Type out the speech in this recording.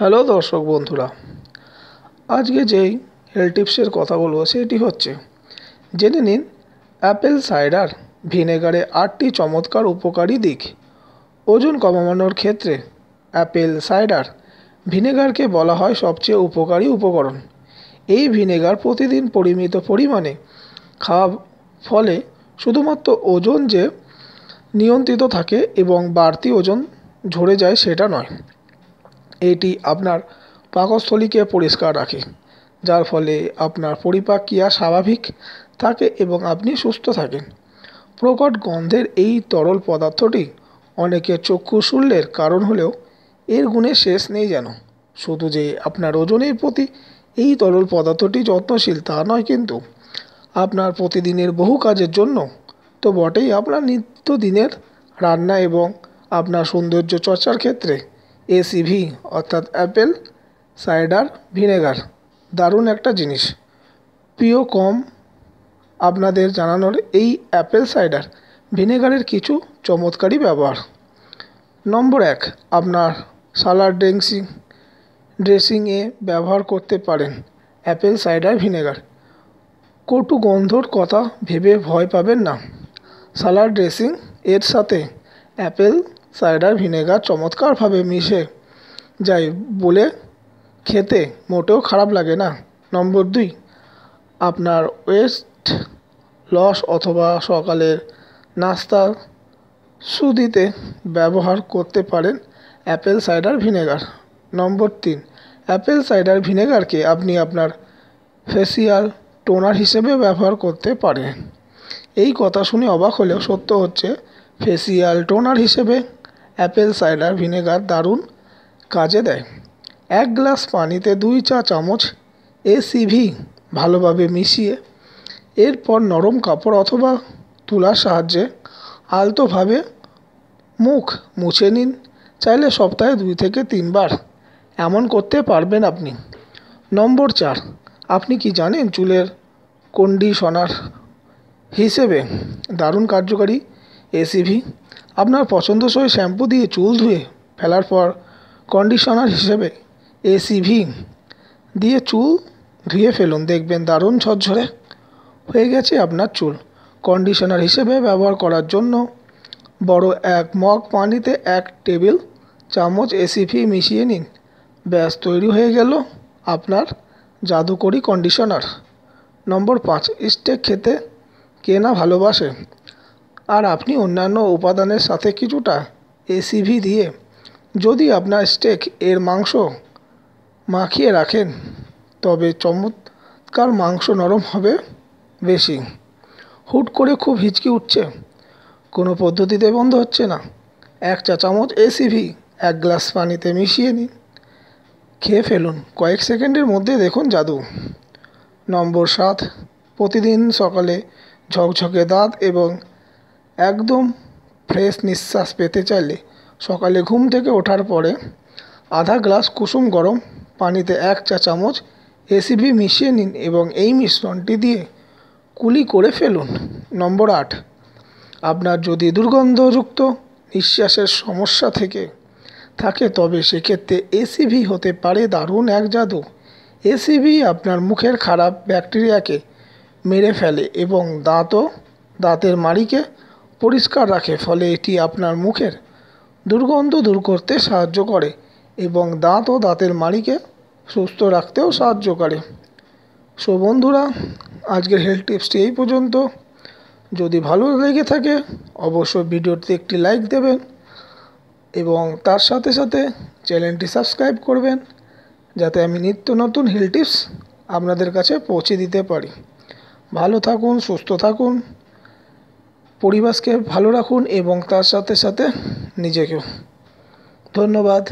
hello দর্শক বন্ধুরা আজকে যেই হেলথ টিপসের কথা বলব সেটি হচ্ছে জেনে নিন অ্যাপেল সাইডার ভিনেগারে আটটি চমৎকার উপকারী দিক ওজন কমানোর ক্ষেত্রে অ্যাপেল সাইডার ভিনেগারকে বলা হয় সবচেয়ে উপকারী উপকরণ এই ভিনেগার প্রতিদিন পরিমিত পরিমাণে খাওয়া ফলে শুধুমাত্র ওজন যে নিয়ন্ত্রিত থাকে এবং বাড়তি ওজন ঝরে যায় সেটা নয় এটি আপনার পাকস্থলীকে পরিষ্কার রাখে যার ফলে আপনার পরিপাক ক্রিয়া স্বাভাবিক থাকে এবং আপনি সুস্থ থাকেন প্রকট গন্ধের এই তরল পদার্থটি অনেকের চক্ষু শূল্যের কারণ হলেও এর গুণে শেষ নেই যেন শুধু যে আপনার ওজনের প্রতি এই তরল পদার্থটি যত্নশীল তা নয় কিন্তু আপনার প্রতিদিনের বহু কাজের জন্য তো বটেই আপনার নিত্যদিনের রান্না এবং আপনার সৌন্দর্য চর্চার ক্ষেত্রে এসিভি অর্থাৎ অ্যাপেল সাইডার ভিনেগার দারুণ একটা জিনিস প্রিয় কম আপনাদের জানানোর এই অ্যাপেল সাইডার ভিনেগারের কিছু চমৎকারী ব্যবহার নম্বর এক আপনার সালাড ড্রিঙ্কসিং ড্রেসিংয়ে ব্যবহার করতে পারেন অ্যাপেল সাইডার ভিনেগার কটু গন্ধর কথা ভেবে ভয় পাবেন না সালাড ড্রেসিং এর সাথে অ্যাপেল সাইডার ভিনেগার চমৎকারভাবে মিশে যায় বলে খেতে মোটেও খারাপ লাগে না নম্বর দুই আপনার ওয়েস্ট লস অথবা সকালের নাস্তা সুদিতে ব্যবহার করতে পারেন অ্যাপেল সাইডার ভিনেগার নম্বর তিন অ্যাপেল সাইডার ভিনেগারকে আপনি আপনার ফেসিয়াল টোনার হিসেবে ব্যবহার করতে পারেন এই কথা শুনে অবাক হলেও সত্য হচ্ছে ফেসিয়াল টোনার হিসেবে অ্যাপেল সাইডার ভিনেগার দারুণ কাজে দেয় এক গ্লাস পানিতে দুই চা চামচ এসিভি ভালোভাবে মিশিয়ে এরপর নরম কাপড় অথবা তুলার সাহায্যে আলতোভাবে মুখ মুছে নিন চাইলে সপ্তাহে দুই থেকে তিনবার এমন করতে পারবেন আপনি নম্বর চার আপনি কি জানেন চুলের কন্ডিশনার হিসেবে দারুণ কার্যকারী এসিভি আপনার পছন্দসই শ্যাম্পু দিয়ে চুল ধুয়ে ফেলার পর কন্ডিশনার হিসেবে এসিভি দিয়ে চুল ধুয়ে ফেলুন দেখবেন দারুণ ঝরঝরে হয়ে গেছে আপনার চুল কন্ডিশনার হিসেবে ব্যবহার করার জন্য বড় এক মগ পানিতে এক টেবিল চামচ এসিভি মিশিয়ে নিন ব্যাস তৈরি হয়ে গেল আপনার জাদুকরি কন্ডিশনার নম্বর পাঁচ স্টেক খেতে কে না ভালোবাসে আর আপনি অন্যান্য উপাদানের সাথে কিছুটা এসিভি দিয়ে যদি আপনার স্টেক এর মাংস মাখিয়ে রাখেন তবে চমৎকার মাংস নরম হবে বেশি হুট করে খুব হিচকি উঠছে কোনো পদ্ধতিতে বন্ধ হচ্ছে না এক চা চামচ এসিভি এক গ্লাস পানিতে মিশিয়ে নিন খেয়ে ফেলুন কয়েক সেকেন্ডের মধ্যে দেখুন জাদু নম্বর সাত প্রতিদিন সকালে ঝকঝকে দাঁত এবং একদম ফ্রেশ নিঃশ্বাস পেতে চাইলে সকালে ঘুম থেকে ওঠার পরে আধা গ্লাস কুসুম গরম পানিতে এক চা চামচ এসিবি মিশিয়ে নিন এবং এই মিশ্রণটি দিয়ে কুলি করে ফেলুন নম্বর আট আপনার যদি দুর্গন্ধযুক্ত নিঃশ্বাসের সমস্যা থেকে থাকে তবে সেক্ষেত্রে এসিভি হতে পারে দারুণ এক জাদু এসিভি আপনার মুখের খারাপ ব্যাকটেরিয়াকে মেরে ফেলে এবং দাঁতও দাঁতের মাড়িকে পরিষ্কার রাখে ফলে এটি আপনার মুখের দুর্গন্ধ দূর করতে সাহায্য করে এবং দাঁত ও দাঁতের মাড়িকে সুস্থ রাখতেও সাহায্য করে সো বন্ধুরা আজকের হেলথ টিপসটি এই পর্যন্ত যদি ভালো লেগে থাকে অবশ্যই ভিডিওতে একটি লাইক দেবেন এবং তার সাথে সাথে চ্যানেলটি সাবস্ক্রাইব করবেন যাতে আমি নিত্য নতুন হিল টিপস আপনাদের কাছে পৌঁছে দিতে পারি ভালো থাকুন সুস্থ থাকুন পরিবেশকে ভালো রাখুন এবং তার সাথে সাথে নিজেকেও ধন্যবাদ